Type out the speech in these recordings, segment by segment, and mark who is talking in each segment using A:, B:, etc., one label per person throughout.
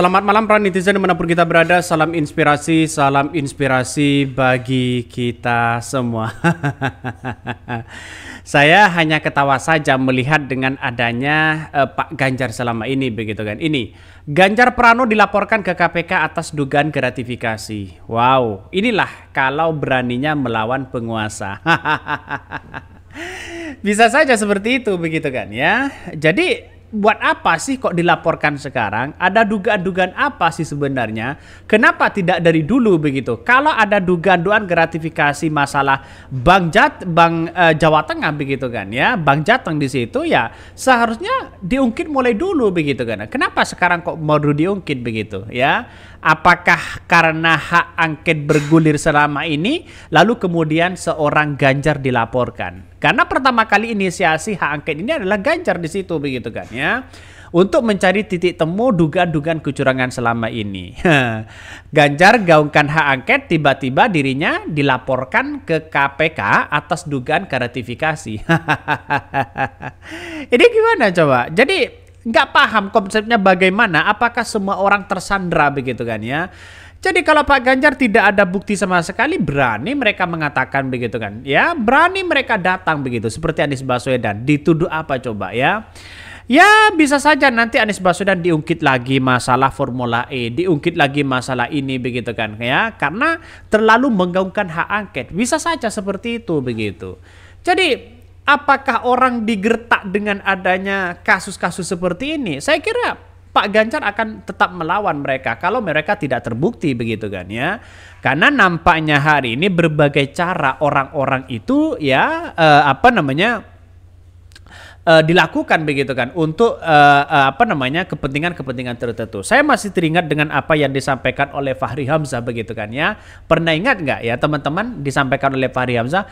A: Selamat malam para netizen dimanapun kita berada. Salam inspirasi, salam inspirasi bagi kita semua. Saya hanya ketawa saja melihat dengan adanya eh, Pak Ganjar selama ini begitu kan. Ini Ganjar Prano dilaporkan ke KPK atas dugaan gratifikasi. Wow, inilah kalau beraninya melawan penguasa. Bisa saja seperti itu begitu kan ya. Jadi buat apa sih kok dilaporkan sekarang? Ada dugaan-dugaan apa sih sebenarnya? Kenapa tidak dari dulu begitu? Kalau ada dugaan-dugaan gratifikasi masalah Bang Jat, Bang e, eh, Jawa Tengah begitu kan ya, Bang Jateng di situ ya seharusnya diungkit mulai dulu begitu kan. Kenapa sekarang kok mau diungkit begitu ya? Apakah karena hak angket bergulir selama ini, lalu kemudian seorang Ganjar dilaporkan? Karena pertama kali inisiasi hak angket ini adalah Ganjar di situ begitu kan ya untuk mencari titik temu dugaan-dugaan kecurangan selama ini. Ganjar gaungkan hak angket tiba-tiba dirinya dilaporkan ke KPK atas dugaan gratifikasi. ini gimana coba? Jadi nggak paham konsepnya bagaimana, apakah semua orang tersandra begitu kan ya. Jadi kalau Pak Ganjar tidak ada bukti sama sekali, berani mereka mengatakan begitu kan. Ya, berani mereka datang begitu seperti Anies Baswedan. Dituduh apa coba ya? Ya bisa saja nanti Anies Baswedan diungkit lagi masalah Formula E, diungkit lagi masalah ini begitu kan ya, karena terlalu menggaungkan hak angket. Bisa saja seperti itu begitu. Jadi apakah orang digertak dengan adanya kasus-kasus seperti ini? Saya kira Pak Ganjar akan tetap melawan mereka kalau mereka tidak terbukti begitu kan ya. Karena nampaknya hari ini berbagai cara orang-orang itu ya eh, apa namanya eh, dilakukan begitu kan untuk eh, eh apa namanya kepentingan-kepentingan tertentu. Saya masih teringat dengan apa yang disampaikan oleh Fahri Hamzah begitu kan ya. Pernah ingat nggak ya teman-teman disampaikan oleh Fahri Hamzah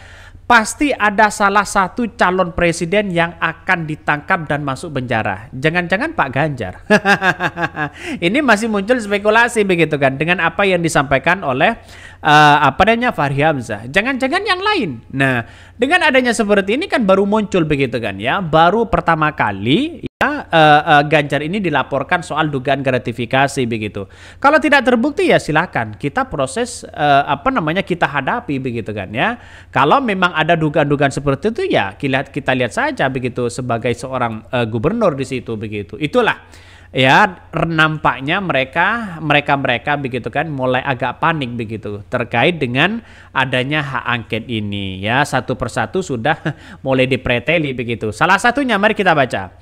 A: pasti ada salah satu calon presiden yang akan ditangkap dan masuk penjara. Jangan-jangan Pak Ganjar. Ini masih muncul spekulasi begitu kan dengan apa yang disampaikan oleh uh, apa adanya Fahri Hamzah. Jangan-jangan yang lain. Nah, dengan adanya seperti ini kan baru muncul begitu kan ya, baru pertama kali uh, uh, Ganjar ini dilaporkan soal dugaan gratifikasi begitu. Kalau tidak terbukti ya silakan kita proses uh, apa namanya kita hadapi begitu kan ya. Kalau memang ada dugaan-dugaan seperti itu ya kita, kita lihat saja begitu sebagai seorang uh, gubernur di situ begitu. Itulah ya nampaknya mereka mereka mereka begitu kan mulai agak panik begitu terkait dengan adanya hak angket ini ya satu persatu sudah mulai dipreteli begitu. Salah satunya mari kita baca.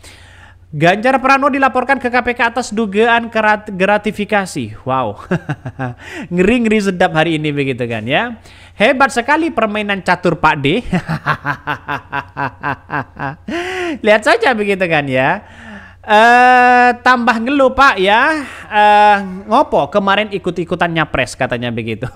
A: Ganjar Pranowo dilaporkan ke KPK atas dugaan gratifikasi. Wow, ngeri-ngeri sedap hari ini begitu kan ya. Hebat sekali permainan catur Pak D. Lihat saja begitu kan ya. Eh tambah ngeluh Pak ya. Eh ngopo kemarin ikut-ikutan nyapres katanya begitu.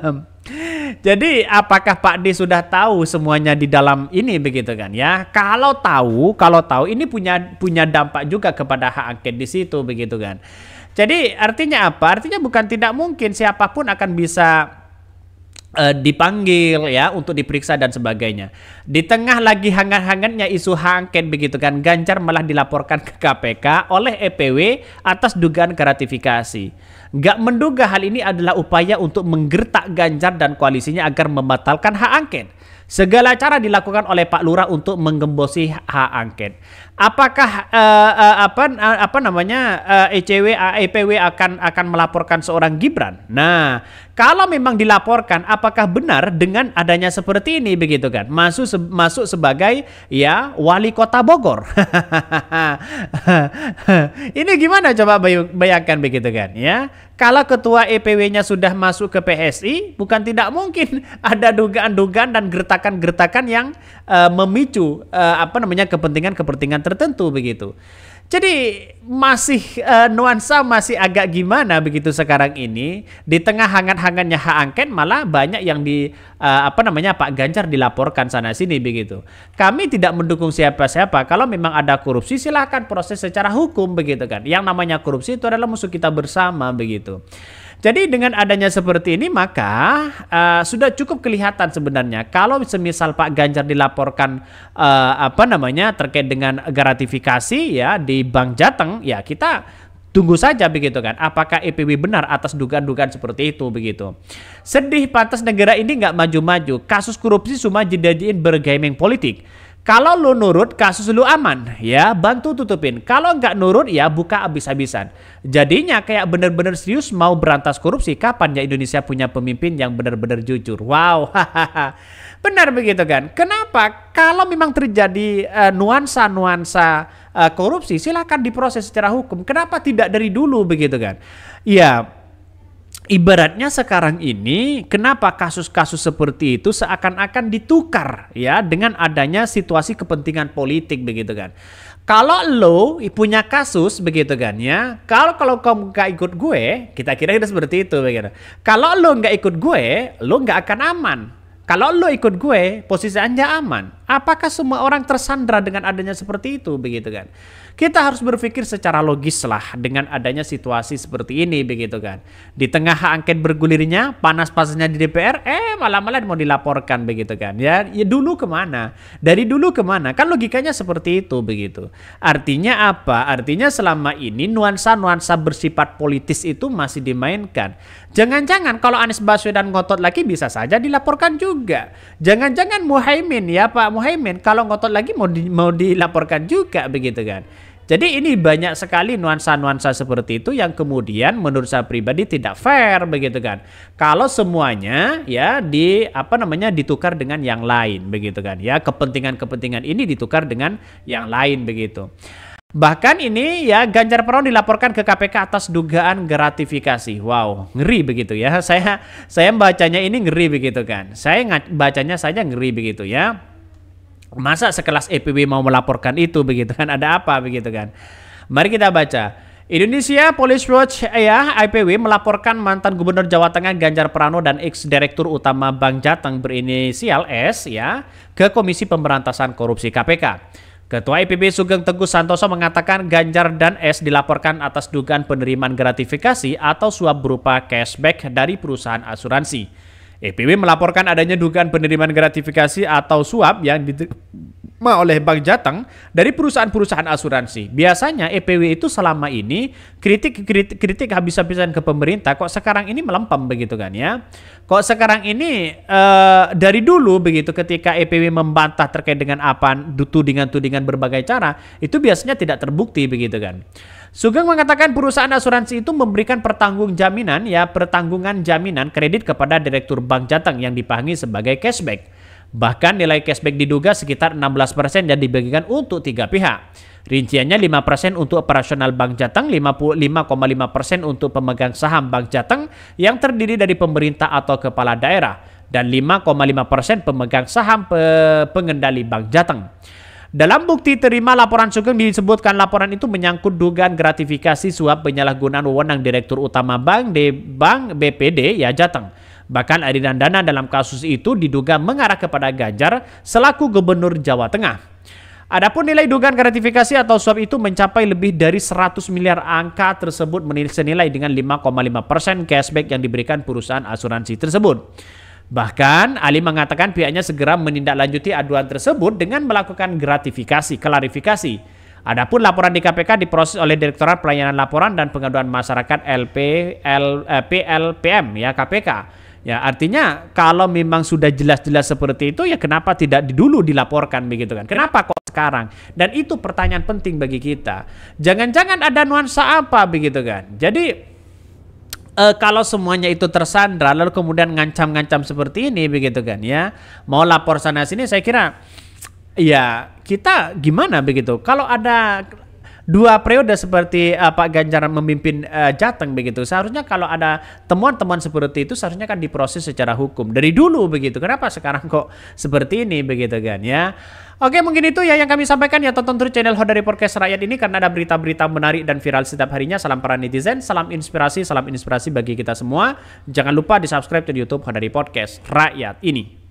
A: Jadi apakah Pak D sudah tahu semuanya di dalam ini begitu kan ya? Kalau tahu, kalau tahu ini punya punya dampak juga kepada hak angket di situ begitu kan. Jadi artinya apa? Artinya bukan tidak mungkin siapapun akan bisa Eh, dipanggil ya untuk diperiksa dan sebagainya. Di tengah lagi hangat-hangatnya isu hangket begitu kan, Ganjar malah dilaporkan ke KPK oleh EPW atas dugaan gratifikasi. Gak menduga hal ini adalah upaya untuk menggertak Ganjar dan koalisinya agar membatalkan hak angket. Segala cara dilakukan oleh Pak Lurah untuk menggembosi hak angket. Apakah uh, uh, apa uh, apa namanya uh, ECW uh, EPW akan akan melaporkan seorang Gibran? Nah, kalau memang dilaporkan apakah benar dengan adanya seperti ini begitu kan? Masuk se masuk sebagai ya wali kota Bogor. ini gimana coba bayangkan begitu kan ya? kalau ketua EPW-nya sudah masuk ke PSI, bukan tidak mungkin ada dugaan-dugaan dan gertakan-gertakan yang uh, memicu uh, apa namanya kepentingan-kepentingan tertentu begitu. Jadi masih uh, nuansa masih agak gimana begitu sekarang ini di tengah hangat-hangatnya hak angket malah banyak yang di uh, apa namanya Pak Ganjar dilaporkan sana sini begitu. Kami tidak mendukung siapa-siapa. Kalau memang ada korupsi silahkan proses secara hukum begitu kan. Yang namanya korupsi itu adalah musuh kita bersama begitu. Jadi dengan adanya seperti ini maka uh, sudah cukup kelihatan sebenarnya kalau semisal Pak Ganjar dilaporkan uh, apa namanya terkait dengan gratifikasi ya di Bank Jateng ya kita tunggu saja begitu kan apakah EPW benar atas dugaan-dugaan seperti itu begitu sedih pantas negara ini nggak maju-maju kasus korupsi cuma jadiin bergaming politik kalau lu nurut, kasus lu aman ya, bantu tutupin. Kalau nggak nurut ya buka abis-abisan. Jadinya kayak bener-bener serius mau berantas korupsi. Kapan ya Indonesia punya pemimpin yang bener-bener jujur? Wow, Benar begitu kan? Kenapa? Kalau memang terjadi eh, nuansa-nuansa uh, uh, korupsi, silahkan diproses secara hukum. Kenapa tidak dari dulu begitu kan? Ya Ibaratnya sekarang ini, kenapa kasus-kasus seperti itu seakan-akan ditukar ya dengan adanya situasi kepentingan politik begitu kan. Kalau lo punya kasus begitu kan ya, kalau kalau kamu nggak ikut gue, kita kira kira seperti itu begitu. Kalau lo nggak ikut gue, lo nggak akan aman. Kalau lo ikut gue, posisi anda aman. Apakah semua orang tersandra dengan adanya seperti itu begitu kan? Kita harus berpikir secara logis lah dengan adanya situasi seperti ini begitu kan. Di tengah hak angket bergulirnya, panas-panasnya di DPR, eh malah-malah mau dilaporkan begitu kan. Ya, ya dulu kemana? Dari dulu kemana? Kan logikanya seperti itu begitu. Artinya apa? Artinya selama ini nuansa-nuansa bersifat politis itu masih dimainkan. Jangan-jangan kalau Anies Baswedan ngotot lagi bisa saja dilaporkan juga. Jangan-jangan Muhaimin ya Pak Muhaimin kalau ngotot lagi mau di, mau dilaporkan juga begitu kan. Jadi ini banyak sekali nuansa-nuansa seperti itu yang kemudian menurut saya pribadi tidak fair begitu kan. Kalau semuanya ya di apa namanya ditukar dengan yang lain begitu kan. Ya kepentingan-kepentingan ini ditukar dengan yang lain begitu. Bahkan ini ya Ganjar Pranowo dilaporkan ke KPK atas dugaan gratifikasi. Wow, ngeri begitu ya. Saya saya bacanya ini ngeri begitu kan. Saya bacanya saja ngeri begitu ya. Masa sekelas EPB mau melaporkan itu begitu kan? Ada apa begitu kan? Mari kita baca. Indonesia Police Watch eh, ya IPW melaporkan mantan Gubernur Jawa Tengah Ganjar Pranowo dan ex direktur utama Bank Jateng berinisial S ya ke Komisi Pemberantasan Korupsi KPK. Ketua IPB Sugeng Teguh Santoso mengatakan Ganjar dan S dilaporkan atas dugaan penerimaan gratifikasi atau suap berupa cashback dari perusahaan asuransi. EPW melaporkan adanya dugaan penerimaan gratifikasi atau suap yang oleh Bank Jateng dari perusahaan-perusahaan asuransi. Biasanya EPW itu selama ini kritik kritik, kritik habis-habisan ke pemerintah kok sekarang ini melempem begitu kan ya. Kok sekarang ini uh, dari dulu begitu ketika EPW membantah terkait dengan apa tudingan-tudingan berbagai cara itu biasanya tidak terbukti begitu kan. Sugeng mengatakan perusahaan asuransi itu memberikan pertanggung jaminan ya pertanggungan jaminan kredit kepada direktur Bank Jateng yang dipahami sebagai cashback. Bahkan nilai cashback diduga sekitar 16% dan dibagikan untuk tiga pihak. Rinciannya 5% untuk operasional Bank Jateng, 55,5% untuk pemegang saham Bank Jateng yang terdiri dari pemerintah atau kepala daerah dan 5,5% pemegang saham pe pengendali Bank Jateng. Dalam bukti terima laporan sugeng disebutkan laporan itu menyangkut dugaan gratifikasi suap penyalahgunaan wewenang Direktur Utama Bank di Bank BPD ya Jateng. Bahkan aliran dana dalam kasus itu diduga mengarah kepada Ganjar selaku gubernur Jawa Tengah. Adapun nilai dugaan gratifikasi atau suap itu mencapai lebih dari 100 miliar angka tersebut senilai dengan 5,5 persen cashback yang diberikan perusahaan asuransi tersebut. Bahkan Ali mengatakan pihaknya segera menindaklanjuti aduan tersebut dengan melakukan gratifikasi, klarifikasi. Adapun laporan di KPK diproses oleh Direktorat Pelayanan Laporan dan Pengaduan Masyarakat LP, eh, ya KPK Ya, artinya kalau memang sudah jelas-jelas seperti itu ya kenapa tidak dulu dilaporkan begitu kan? Kenapa kok sekarang? Dan itu pertanyaan penting bagi kita. Jangan-jangan ada nuansa apa begitu kan? Jadi uh, kalau semuanya itu tersandra lalu kemudian ngancam-ngancam seperti ini begitu kan ya mau lapor sana sini saya kira ya kita gimana begitu kalau ada dua periode seperti uh, Pak Ganjar memimpin uh, Jateng begitu. Seharusnya kalau ada temuan-temuan seperti itu seharusnya kan diproses secara hukum dari dulu begitu. Kenapa sekarang kok seperti ini begitu kan ya? Oke mungkin itu ya yang kami sampaikan ya tonton terus channel Report Podcast Rakyat ini karena ada berita-berita menarik dan viral setiap harinya. Salam para netizen, salam inspirasi, salam inspirasi bagi kita semua. Jangan lupa di subscribe di YouTube Report Podcast Rakyat ini.